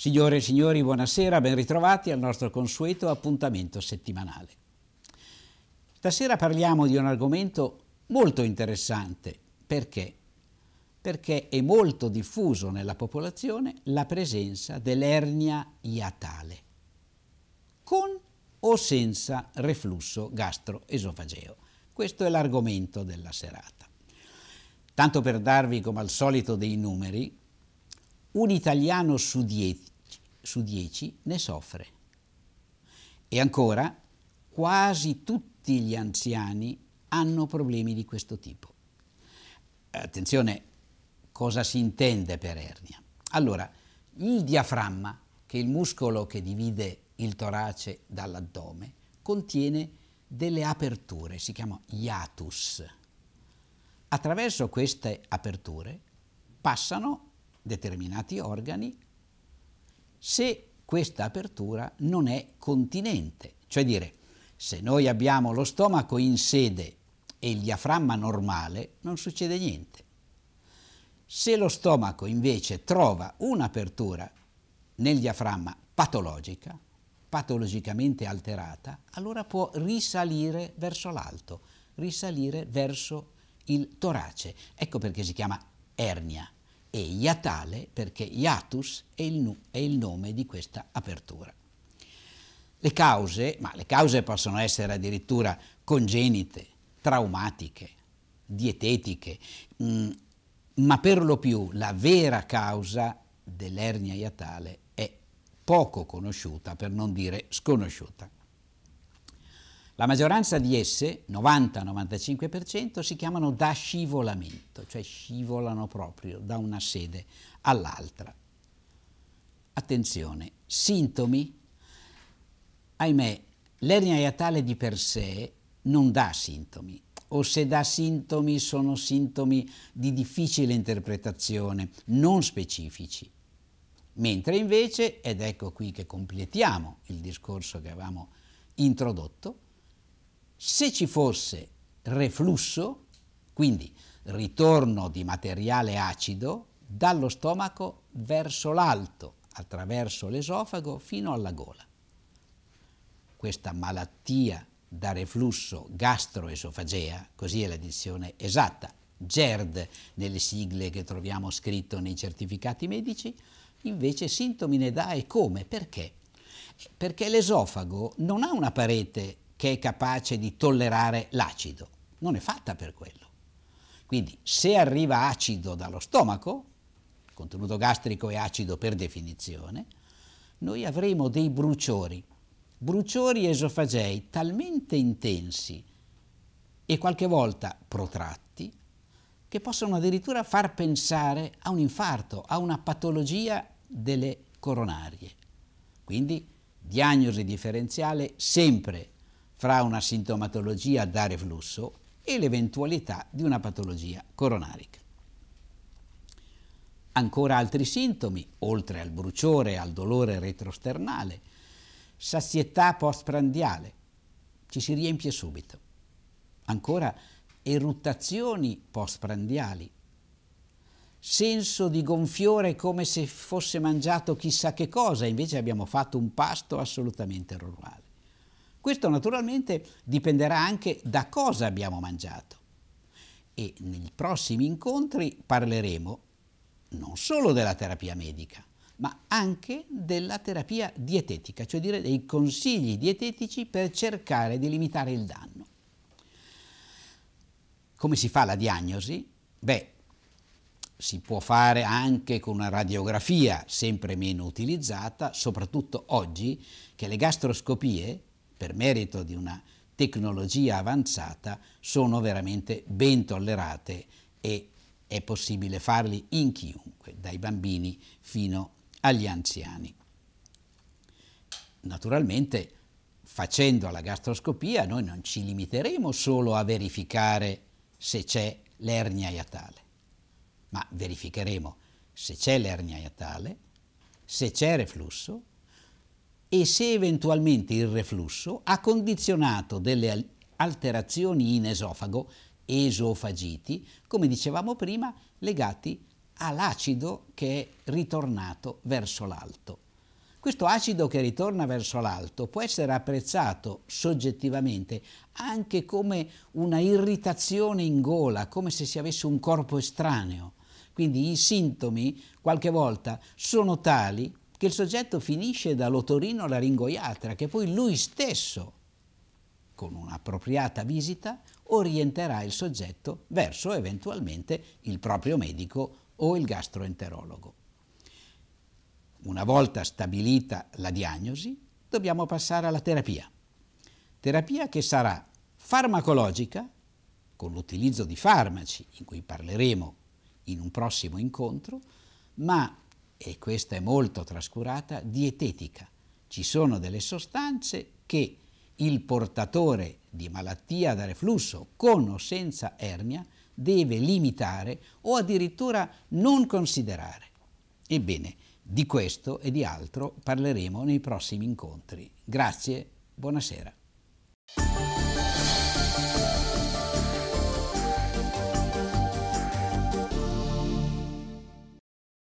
Signore e signori, buonasera, ben ritrovati al nostro consueto appuntamento settimanale. Stasera parliamo di un argomento molto interessante. Perché? Perché è molto diffuso nella popolazione la presenza dell'ernia iatale, con o senza reflusso gastroesofageo. Questo è l'argomento della serata. Tanto per darvi, come al solito, dei numeri, un italiano su dieci su 10 ne soffre. E ancora, quasi tutti gli anziani hanno problemi di questo tipo. Attenzione, cosa si intende per ernia? Allora, il diaframma, che è il muscolo che divide il torace dall'addome, contiene delle aperture, si chiama iatus. Attraverso queste aperture passano determinati organi se questa apertura non è continente. Cioè dire, se noi abbiamo lo stomaco in sede e il diaframma normale, non succede niente. Se lo stomaco invece trova un'apertura nel diaframma patologica, patologicamente alterata, allora può risalire verso l'alto, risalire verso il torace. Ecco perché si chiama ernia e iatale perché iatus è il, nu, è il nome di questa apertura. Le cause, ma le cause possono essere addirittura congenite, traumatiche, dietetiche, mh, mm, ma per lo più la vera causa dell'ernia iatale è poco conosciuta, per non dire sconosciuta. La maggioranza di esse, 90-95%, si chiamano da scivolamento, cioè scivolano proprio da una sede all'altra. Attenzione, sintomi? Ahimè, l'ernia iatale di per sé non dà sintomi, o se dà sintomi sono sintomi di difficile interpretazione, non specifici. Mentre invece, ed ecco qui che completiamo il discorso che avevamo introdotto, se ci fosse reflusso, quindi ritorno di materiale acido dallo stomaco verso l'alto, attraverso l'esofago fino alla gola. Questa malattia da reflusso gastroesofagea, così è la dizione esatta, GERD nelle sigle che troviamo scritto nei certificati medici, invece sintomi ne dà e come, perché? Perché l'esofago non ha una parete che è capace di tollerare l'acido. Non è fatta per quello. Quindi se arriva acido dallo stomaco, il contenuto gastrico è acido per definizione, noi avremo dei bruciori, bruciori esofagei talmente intensi e qualche volta protratti che possono addirittura far pensare a un infarto, a una patologia delle coronarie. Quindi diagnosi differenziale sempre fra una sintomatologia da reflusso e l'eventualità di una patologia coronarica. Ancora altri sintomi, oltre al bruciore e al dolore retrosternale, sazietà postprandiale, ci si riempie subito. Ancora eruttazioni postprandiali, senso di gonfiore come se fosse mangiato chissà che cosa, invece abbiamo fatto un pasto assolutamente normale. Questo naturalmente dipenderà anche da cosa abbiamo mangiato. E nei prossimi incontri parleremo non solo della terapia medica, ma anche della terapia dietetica, cioè dire dei consigli dietetici per cercare di limitare il danno. Come si fa la diagnosi? Beh, si può fare anche con una radiografia sempre meno utilizzata, soprattutto oggi che le gastroscopie per merito di una tecnologia avanzata, sono veramente ben tollerate e è possibile farli in chiunque, dai bambini fino agli anziani. Naturalmente, facendo la gastroscopia, noi non ci limiteremo solo a verificare se c'è l'ernia iatale, ma verificheremo se c'è l'ernia iatale, se c'è reflusso, e se eventualmente il reflusso ha condizionato delle alterazioni in esofago, esofagiti, come dicevamo prima, legati all'acido che è ritornato verso l'alto. Questo acido che ritorna verso l'alto può essere apprezzato soggettivamente anche come una irritazione in gola, come se si avesse un corpo estraneo. Quindi i sintomi qualche volta sono tali che il soggetto finisce dall'otorino alla ringoiatra, che poi lui stesso, con un'appropriata visita, orienterà il soggetto verso eventualmente il proprio medico o il gastroenterologo. Una volta stabilita la diagnosi, dobbiamo passare alla terapia. Terapia che sarà farmacologica, con l'utilizzo di farmaci, di cui parleremo in un prossimo incontro, ma e questa è molto trascurata, dietetica. Ci sono delle sostanze che il portatore di malattia da reflusso con o senza ernia deve limitare o addirittura non considerare. Ebbene, di questo e di altro parleremo nei prossimi incontri. Grazie, buonasera.